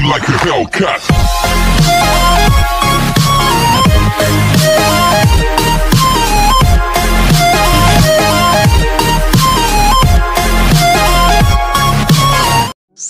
me like a Hellcat.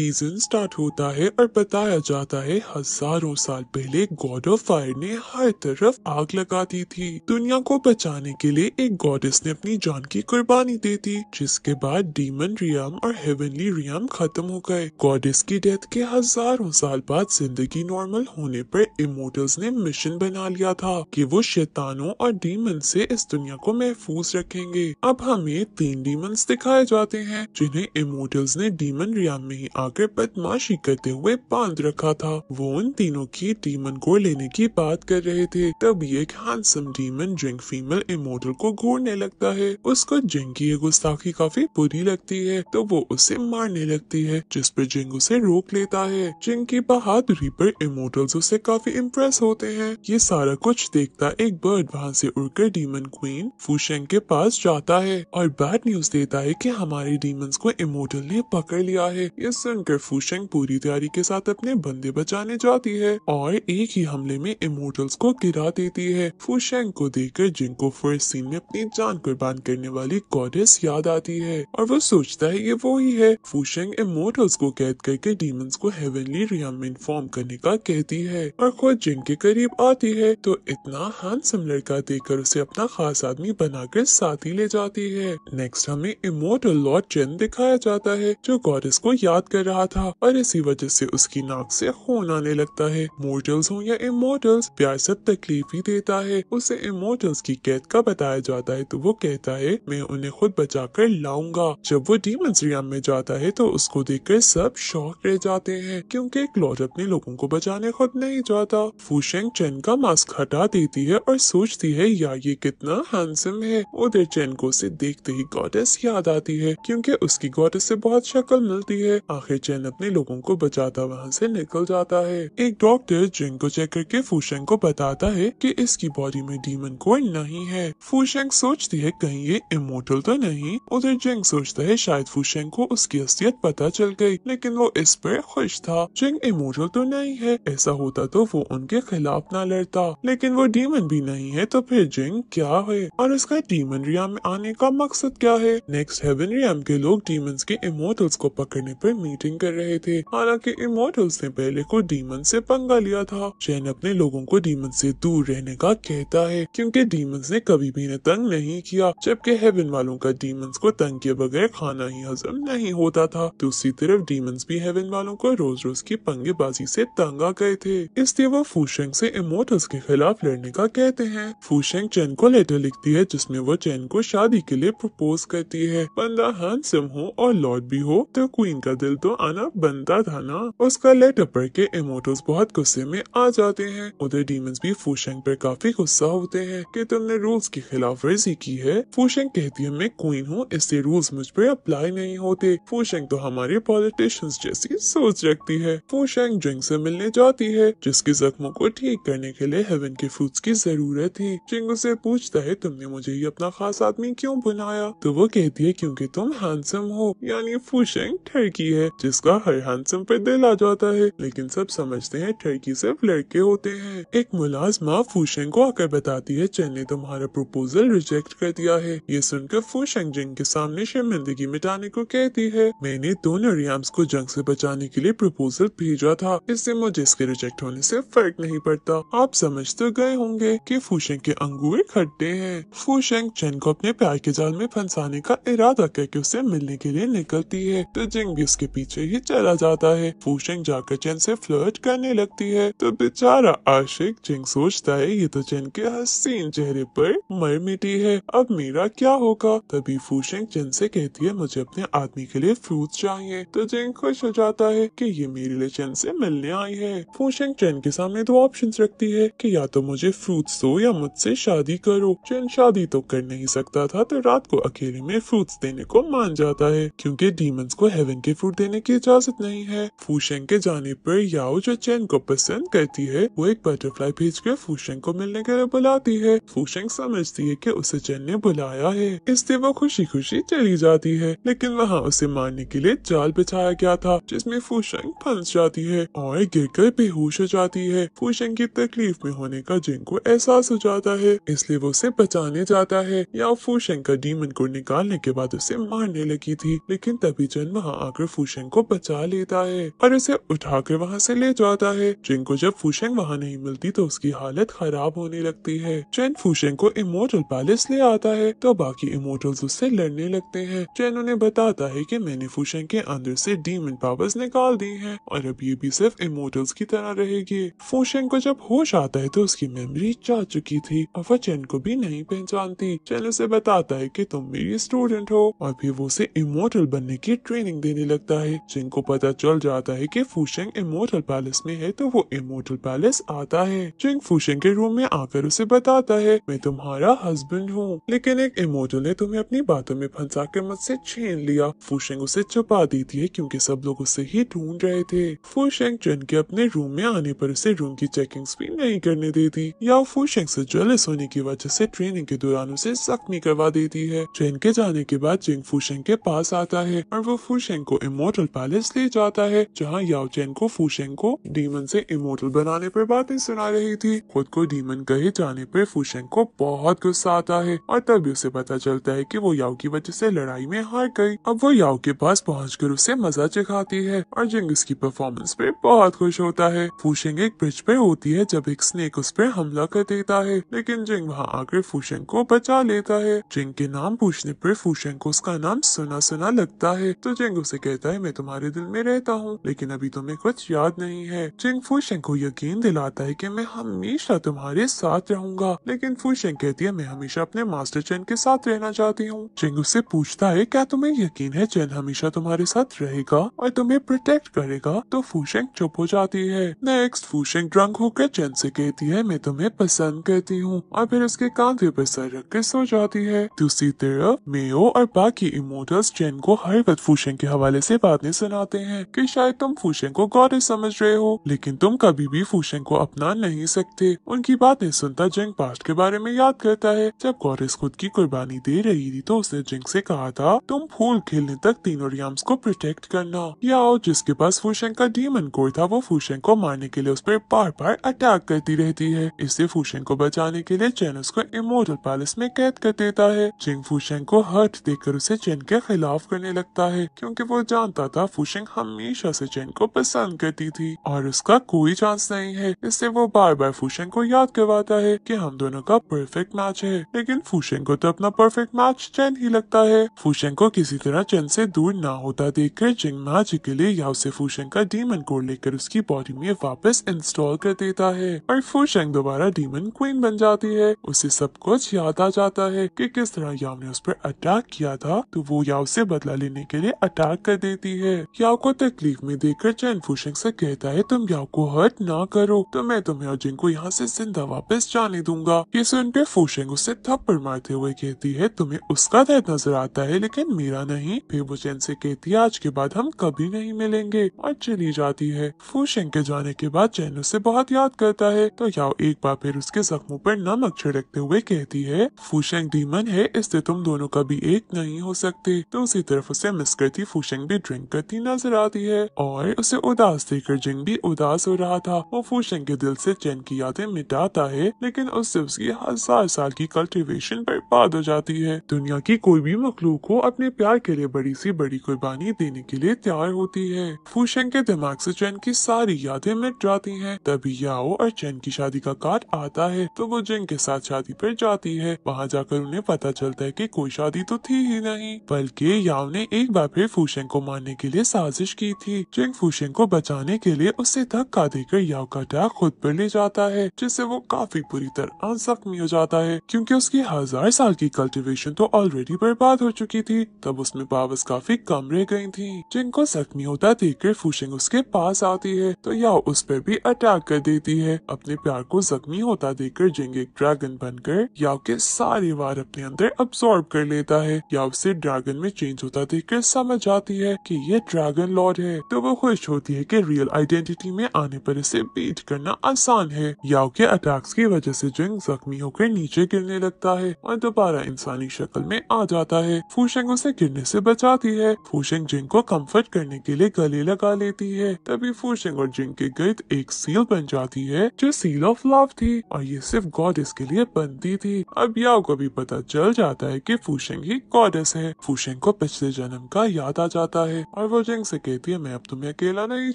Season start होता है और बताया जाता है हजारों साल पहले गॉड ऑफ फायर ने हर तरफ आग लगा दी थी दुनिया को बचाने के लिए एक गॉडेस ने अपनी जान की कुर्बानी दे दी जिसके बाद डीमन रियाम और हेवनली रियाम खत्म हो गए गॉडेस की डेथ के हजारों साल बाद जिंदगी नॉर्मल होने पर इमोटल्स ने मिशन बना लिया था कि वो शैतानों और डीमन से इस दुनिया को महफूज रखेंगे अब हमें तीन डीमन दिखाए जाते हैं जिन्हें इमोटल्स ने डीमन रियाम में ही आग आगे बदमाशी करते हुए बांध रखा था वो उन तीनों की डीमन को लेने की बात कर रहे थे तभी एक हैंडसम डीमन जिंग फीमेल इमोटल को घूरने लगता है उसको जिंग की गुस्ताखी काफी बुरी लगती है तो वो उसे मारने लगती है जिस पर जिंग उसे रोक लेता है जिंग की बहादुरी पर इमोटल्स उसे काफी इम्प्रेस होते हैं ये सारा कुछ देखता एक बर्ड वहाँ से उड़कर डीमन क्वीन फूशेंग के पास जाता है और बैड न्यूज देता है कि हमारे डीमंस को इमोटल ने पकड़ लिया है ये सुनकर फूशंग पूरी तैयारी के साथ अपने बंदे बचाने जाती है और एक ही हमले में इमोटल्स को गिरा देती है फूशंग को देखकर जिनको फर्स्ट सीन में अपनी जान कुर्बान करने वाली गॉडेस याद आती है और वो सोचता है ये वो ही है फूशंग इमोटल्स को कैद करके डीमंस को हेवनली रियम में इन्फॉर्म करने का कहती है और खुद के करीब आती है तो इतना हैंडसम लड़का देकर उसे अपना खास आदमी बनाकर साथ ही ले जाती है नेक्स्ट हमें इमोटल लॉर्ड चेन दिखाया जाता है जो गॉडेस को याद कर कर रहा था और इसी वजह से उसकी नाक से खून आने लगता है मोर्टल्स हो या इमोटल्स प्यार सब तकलीफ ही देता है उसे इमोटल्स की कैद का बताया जाता है तो वो कहता है मैं उन्हें खुद बचा कर लाऊंगा जब वो डीमंस रियाम में जाता है तो उसको देख कर सब शौक रह जाते हैं क्यूँकी क्लॉज अपने लोगों को बचाने खुद नहीं जाता फूशेंग चैन का मास्क हटा देती है और सोचती है या ये कितना हैंडसम है उधर चैन को उसे देखते ही गॉडेस याद आती है क्योंकि उसकी गॉडेस से बहुत शक्ल मिलती है आखिर आखिर चैन अपने लोगों को बचाता वहाँ से निकल जाता है एक डॉक्टर जिंग को चेक करके फूशंग को बताता है कि इसकी बॉडी में डीमन कोई नहीं है फूशंग सोचती है कहीं ये इमोटल तो नहीं उधर जिंग सोचता है शायद फूशेंग को उसकी असियत पता चल गई लेकिन वो इस पर खुश था जिंग इमोटल तो नहीं है ऐसा होता तो वो उनके खिलाफ ना लड़ता लेकिन वो डीमन भी नहीं है तो फिर जिंग क्या है और उसका डीमन रियाम आने का मकसद क्या है नेक्स्ट हेवन रियाम के लोग डीमन के इमोटल्स को पकड़ने पर मीट चीटिंग कर रहे थे हालांकि इमोटल्स ने पहले को डीमन से पंगा लिया था चैन अपने लोगों को डीमन से दूर रहने का कहता है क्योंकि डीमंस ने कभी भी इन्हें तंग नहीं किया जबकि हेवन वालों का डीमंस को तंग किए बगैर खाना ही हजम नहीं होता था दूसरी तरफ डीमंस भी हेवन वालों को रोज रोज की पंगेबाजी से तंग आ गए थे इसलिए वो फूशेंग से इमोटल्स के खिलाफ लड़ने का कहते हैं फूशेंग चैन को लेटर लिखती है जिसमे वो चैन को शादी के लिए प्रपोज करती है बंदा हैंडसम हो और लॉर्ड भी हो तो क्वीन का दिल तो तो आना बनता था ना उसका लेटर पढ़ के इमोटोस बहुत गुस्से में आ जाते हैं उधर डीमंस भी फूशेंग पर काफी गुस्सा होते हैं कि तुमने रूल्स की खिलाफ वर्जी की है फूशेंग कहती है मैं क्वीन हूँ इससे रूल्स मुझ पर अप्लाई नहीं होते फूशेंग तो हमारे पॉलिटिशियंस जैसी सोच रखती है फूशेंग जिंग से मिलने जाती है जिसके जख्मों को ठीक करने के लिए हेवन के फ्रूट की जरूरत थी जिंग उसे पूछता है तुमने मुझे ये अपना खास आदमी क्यों बुलाया तो वो कहती है क्योंकि तुम हैंडसम हो यानी फूशेंग ठरकी है जिसका हर हैंडसम पे दिल आ जाता है लेकिन सब समझते हैं ठरकी सिर्फ लड़के होते हैं एक मुलाजमा फूशेंग को आकर बताती है चैन ने तुम्हारा प्रपोजल रिजेक्ट कर दिया है ये सुनकर फूशेंग जंग के सामने शर्मिंदगी मिटाने को कहती है मैंने दोनों रियाम्स को जंग ऐसी बचाने के लिए प्रपोजल भेजा था इससे मुझे इसके रिजेक्ट होने ऐसी फर्क नहीं पड़ता आप समझ तो गए होंगे की फूशेंग के अंगूर खट्टे है फूशेंग चैन को अपने प्यार के जाल में फंसाने का इरादा करके उससे मिलने के लिए निकलती है तो जंग भी उसके पीछे पीछे ही चला जाता है फूशिंग जाकर चैन से फ्लर्ट करने लगती है तो बेचारा आशिक जिंग सोचता है ये तो चैन के हसीन चेहरे पर मर मिटी है अब मेरा क्या होगा तभी फूशिंग चैन से कहती है मुझे अपने आदमी के लिए फ्रूट चाहिए तो जिंग खुश हो जाता है की ये मेरे लिए चैन से मिलने आई है फूशिंग चैन के सामने दो ऑप्शन रखती है की या तो मुझे फ्रूट दो या मुझसे शादी करो चैन शादी तो कर नहीं सकता था तो रात को अकेले में फ्रूट्स देने को मान जाता है क्योंकि डीमंस को हेवन के फ्रूट देने की इजाजत नहीं है फूशेंग के जाने पर याओ जो चैन को पसंद करती है वो एक बटरफ्लाई भेज कर फूशेंग को मिलने के लिए बुलाती है फूशेंग समझती है की उसे चैन ने बुलाया है इसलिए वो खुशी खुशी चली जाती है लेकिन वहाँ उसे मारने के लिए जाल बिछाया गया था जिसमे फूशेंग फंस जाती है और गिर कर बेहोश हो जाती है फूशेंग की तकलीफ में होने का जिन को एहसास हो जाता है इसलिए वो उसे बचाने जाता है या फूशेंग का डीमन को निकालने के बाद उसे मारने लगी थी लेकिन तभी जन वहाँ आकर फूशेंग को बचा लेता है और उसे उठा के वहाँ से ले जाता है चेन को जब फूशेंग वहाँ नहीं मिलती तो उसकी हालत खराब होने लगती है चैन फूशेंग को इमोटल पैलेस ले आता है तो बाकी इमोटल्स उससे लड़ने लगते हैं चैन उन्हें बताता है कि मैंने फूशेंग के अंदर से डीमन पावर्स निकाल दी हैं और अब ये भी सिर्फ इमोटल्स की तरह रहेगी फूशेंग को जब होश आता है तो उसकी मेमोरी जा चुकी थी और वह चैन को भी नहीं पहचानती चैन उसे बताता है की तुम मेरी स्टूडेंट हो और फिर वो उसे इमोटल बनने की ट्रेनिंग देने लगता है है जिनको पता चल जाता है कि फूशेंग इमोटल पैलेस में है तो वो इमोटल पैलेस आता है चिंग फूशेंग के रूम में आकर उसे बताता है मैं तुम्हारा हस्बैंड हूँ लेकिन एक इमोटल ने तुम्हें अपनी बातों में फंसा के मुझसे छीन लिया फूशेंग उसे छुपा देती है क्योंकि सब लोग उसे ही ढूंढ रहे थे फूशेंग चिन के अपने रूम में आने पर उसे रूम की चेकिंग भी नहीं करने देती या फूशेंग से जलस होने की वजह से ट्रेनिंग के दौरान उसे जख्मी करवा देती है ट्रेन के जाने के बाद चिंग फूशेंग के पास आता है और वो फूशेंग को इमोटल इमोटल पैलेस ले जाता है जहाँ याओचेन को फूशेंग को डीमन से इमोटल बनाने पर बातें सुना रही थी खुद को डीमन कहे जाने पर फूशेंग को बहुत गुस्सा आता है और तभी उसे पता चलता है कि वो याओ की वजह से लड़ाई में हार गई अब वो याओ के पास पहुँच उसे मजा चिखाती है और जिंग की परफॉर्मेंस पे बहुत खुश होता है फूशेंग एक ब्रिज पे होती है जब एक स्नेक उस पर हमला कर देता है लेकिन जिंग वहाँ आकर फूशेंग को बचा लेता है जिंग के नाम पूछने पर फूशेंग को उसका नाम सुना सुना लगता है तो जिंग उसे कहता है मैं तुम्हारे दिल में रहता हूँ लेकिन अभी तुम्हें कुछ याद नहीं है चिंग फूशेंग को यकीन दिलाता है कि मैं हमेशा तुम्हारे साथ रहूंगा लेकिन फूशेंग कहती है मैं हमेशा अपने मास्टर चैन के साथ रहना चाहती हूँ चिंग उससे पूछता है क्या तुम्हें यकीन है चैन हमेशा तुम्हारे साथ रहेगा और तुम्हें प्रोटेक्ट करेगा तो फूशेंग चुप हो जाती है नेक्स्ट फूशेंग ड्रंक होकर चैन से कहती है मैं तुम्हें पसंद करती हूँ और फिर उसके कांधे पर सर रख कर सो जाती है दूसरी तरफ मेयो और बाकी इमोटर्स चैन को हर वक्त फूशेंग के हवाले से बात बातें सुनाते हैं कि शायद तुम फूशें को गौरव समझ रहे हो लेकिन तुम कभी भी फूशेंग को अपना नहीं सकते उनकी बातें सुनता जिंग पास्ट के बारे में याद करता है जब गौरस खुद की कुर्बानी दे रही थी तो उसने जिंग से कहा था तुम फूल खेलने तक तीनों रियाम्स को प्रोटेक्ट करना या और जिसके पास फूशेंग का डीमन कोर था वो फूशेंग को मारने के लिए उस पर बार बार अटैक करती रहती है इससे फूशेंग को बचाने के लिए चैन उसको इमोटल पैलेस में कैद कर देता है जिंग फूशेंग को हर्ट देकर उसे चैन के खिलाफ करने लगता है क्योंकि वो जानता ज्यादा फुशिंग हमेशा से जेन को पसंद करती थी और उसका कोई चांस नहीं है इससे वो बार बार फुशिंग को याद करवाता है कि हम दोनों का परफेक्ट मैच है लेकिन फुशिंग को तो अपना परफेक्ट मैच चैन ही लगता है फुशिंग को किसी तरह चैन से दूर ना होता देखकर जिंग लिए या उसे फुशिंग का डीमन कोड लेकर उसकी बॉडी में वापस इंस्टॉल कर देता है और फुशिंग दोबारा डीमन क्वीन बन जाती है उसे सब कुछ याद आ जाता है कि किस तरह याव ने उस पर अटैक किया था तो वो याव से बदला लेने के लिए अटैक कर देती है याओ को तकलीफ में देखकर चैन फूशेंग से कहता है तुम याओ को हर्ट ना करो तो मैं तुम्हें और जिंग को यहाँ से जिंदा वापस जाने दूंगा ये सुनकर फूशेंग उसे थप्पड़ मारते हुए कहती है तुम्हें उसका दर्द नजर आता है लेकिन मेरा नहीं फिर वो चैन ऐसी कहती है आज के बाद हम कभी नहीं मिलेंगे और चली जाती है फूशेंग के जाने के बाद चैन उसे बहुत याद करता है तो याओ एक बार फिर उसके जख्मों पर नमक छिड़कते हुए कहती है फूशेंग डीमन है इससे तुम दोनों कभी एक नहीं हो सकते तो उसी तरफ उसे मिस करती फूशंग भी ड्रिंक गति नजर आती है और उसे उदास देखकर जिंग भी उदास हो रहा था वो फूशंग के दिल से चैन की यादें मिटाता है लेकिन उससे उसकी हजार साल की कल्टिवेशन बर्बाद हो जाती है दुनिया की कोई भी मखलूक को अपने प्यार के लिए बड़ी सी बड़ी कुर्बानी देने के लिए तैयार होती है फूशंग के दिमाग से चैन की सारी यादें मिट जाती है तभी याओ और चैन की शादी का कार्ड आता है तो वो जिंग के साथ शादी पर जाती है वहाँ जाकर उन्हें पता चलता है की कोई शादी तो थी ही नहीं बल्कि याओ ने एक बार फिर फूशंग को मारने के लिए साजिश की थी चिंग फूशेंग को बचाने के लिए उसे धक्का देकर याओ का टैग खुद पर ले जाता है जिससे वो काफी बुरी तरह जख्मी हो जाता है क्योंकि उसकी हजार साल की कल्टीवेशन तो ऑलरेडी बर्बाद हो चुकी थी तब उसमें पावस काफी कम रह गई थी चिंग को जख्मी होता देख कर फूशेंग उसके पास आती है तो याओ उस पर भी अटैक कर देती है अपने प्यार को जख्मी होता कर जिंग एक ड्रैगन बनकर याओ के सारे वार अपने अंदर अब्सॉर्ब कर लेता है या उसे ड्रैगन में चेंज होता कर समझ आती है कि ये ड्रैगन लॉर्ड है तो वो खुश होती है कि रियल आइडेंटिटी में आने पर इसे बीट करना आसान है याओ के अटैक्स की वजह से जिंग जख्मी होकर नीचे गिरने लगता है और दोबारा इंसानी शक्ल में आ जाता है फूशेंग उसे गिरने से बचाती है फूशेंग जिंग को कंफर्ट करने के लिए गले लगा लेती है तभी फूशेंग और जिंग के गर्द एक सील बन जाती है जो सील ऑफ लव थी और ये सिर्फ गॉडेस के लिए बनती थी अब याओ को भी पता चल जाता है की फूशेंग ही गॉडेस है फूशेंग को पिछले जन्म का याद आ जाता है और वो जिंग से कहती है मैं अब तुम्हें अकेला नहीं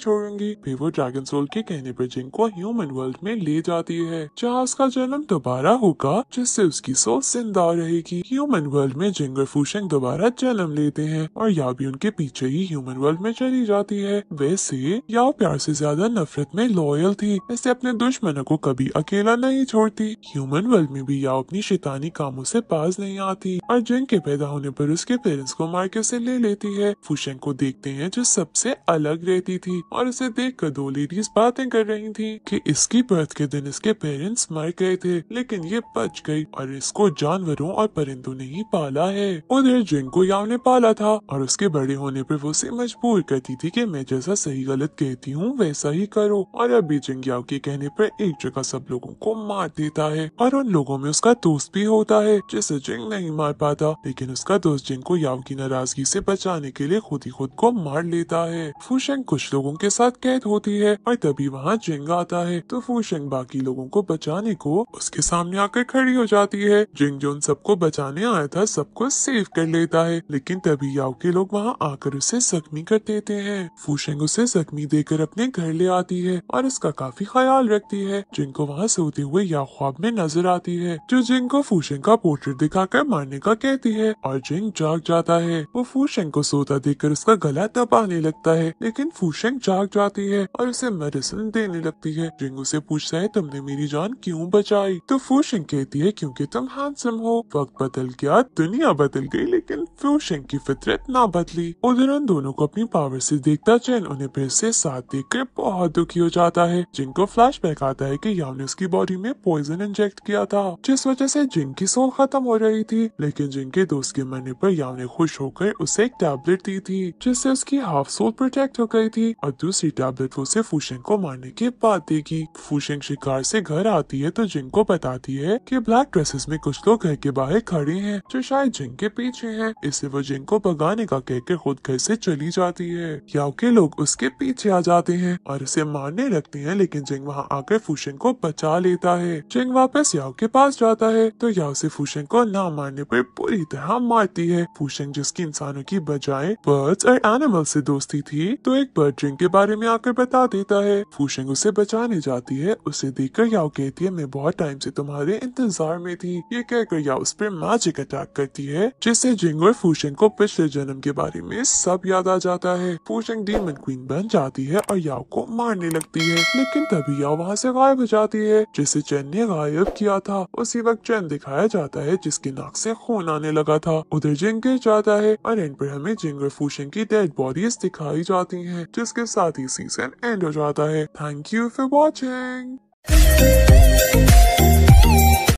छोड़ूंगी फिर वो ड्रैगन सोल के कहने पर जिंग को ह्यूमन वर्ल्ड में ले जाती है जहाँ उसका जन्म दोबारा होगा जिससे उसकी सोल जिंदा रहेगी ह्यूमन वर्ल्ड में जिंग और फूशंग दोबारा जन्म लेते हैं और या भी उनके पीछे ही ह्यूमन वर्ल्ड में चली जाती है वैसे या प्यार से ज्यादा नफरत में लॉयल थी ऐसे अपने दुश्मनों को कभी अकेला नहीं छोड़ती ह्यूमन वर्ल्ड में भी या अपनी शैतानी कामों से पास नहीं आती और जिंग के पैदा होने पर उसके पेरेंट्स को मार्केट से ले लेती है फूशंग को देखते हैं जो सबसे अलग रहती थी और उसे देख कर दो लेडीज बातें कर रही थी कि इसकी बर्थ के दिन इसके पेरेंट्स मर गए थे लेकिन ये बच गई और इसको जानवरों और परिंदों ने ही पाला है उधर जिनको याव ने पाला था और उसके बड़े होने पर वो उसे मजबूर करती थी कि मैं जैसा सही गलत कहती हूँ वैसा ही करो और अभी जंगियाव के कहने पर एक जगह सब लोगों को मार देता है और उन लोगों में उसका दोस्त भी होता है जिसे जिंग नहीं मार पाता लेकिन उसका दोस्त को याव की नाराजगी से बचाने के लिए खुद ही खुद को मार लेता है फूशेंग कुछ लोगों के साथ कैद होती है और तभी वहाँ जिंग आता है तो फूशेंग बाकी लोगों को बचाने को उसके सामने आकर खड़ी हो जाती है जिंग जो सबको बचाने आया था सबको सेव कर लेता है लेकिन तभी याओ के लोग वहाँ आकर उसे जख्मी कर देते हैं फूशेंग उसे जख्मी देकर अपने घर ले आती है और उसका काफी ख्याल रखती है जिनको वहाँ सोते हुए या ख्वाब में नजर आती है जो जिंग को फूशेंग का पोर्ट्रेट दिखाकर मारने का कहती है और जिंग जाग जाता है वो फूशेंग को सोता देखकर उसका गला दबाने लगता है लेकिन फूशेंग जाग जाती है और उसे मेडिसिन देने लगती है जिंग उसे पूछता है तुमने मेरी जान क्यों बचाई तो फूशिंग कहती है क्योंकि तुम हैंडसम हो वक्त बदल गया दुनिया बदल गई लेकिन फूशिंग की फितरत ना बदली उधर उन दोनों को अपनी पावर ऐसी देखता चैन उन्हें फिर से साथ देख कर बहुत दुखी हो जाता है जिनको फ्लैश बैक आता है की याव ने उसकी बॉडी में पॉइजन इंजेक्ट किया था जिस वजह से जिंग की सोल खत्म हो रही थी लेकिन जिंग के दोस्त के मरने पर या ने खुश होकर उसे एक टैबलेट दी थी जिस टैबलेट से उसकी हाफ सोल प्रोटेक्ट हो गई थी और दूसरी टैबलेट उसे फूशेंग को मारने के बाद देगी फूशेंग शिकार से घर आती है तो जिंग को बताती है कि ब्लैक ड्रेसेस में कुछ लोग घर के बाहर खड़े हैं जो शायद जिंग के पीछे हैं इससे वो जिंग को भगाने का कहकर खुद घर से चली जाती है याओ के लोग उसके पीछे आ जाते हैं और उसे मारने लगते हैं लेकिन जिंग वहाँ आकर फूशेंग को बचा लेता है जिंग वापस याओ के पास जाता है तो याओ से फूशेंग को ना मारने पर पूरी तरह मारती है फूशेंग जिसकी इंसानों की बजाय बर्ड्स और एनिमल से दोस्ती थी तो एक बर्ड ड्रिंक के बारे में आकर बता देता है फूशेंग उसे बचाने जाती है उसे देखकर याओ कहती है मैं बहुत टाइम से तुम्हारे इंतजार में थी ये कहकर याओ उस पर मैजिक अटैक करती है जिससे जिंग और फूशेंग को पिछले जन्म के बारे में सब याद आ जाता है फूशेंग डीमन क्वीन बन जाती है और याओ को मारने लगती है लेकिन तभी याओ वहाँ से गायब हो जाती है जिसे चैन ने गायब किया था उसी वक्त चैन दिखाया जाता है जिसके नाक से खून आने लगा था उधर जिंग गिर जाता है और एंड पर हमें जिंग और फूशेंग की डेड बॉडीज दिखाई जाती है जिसके साथ ही सीजन एंड हो जाता है थैंक यू फॉर वॉचिंग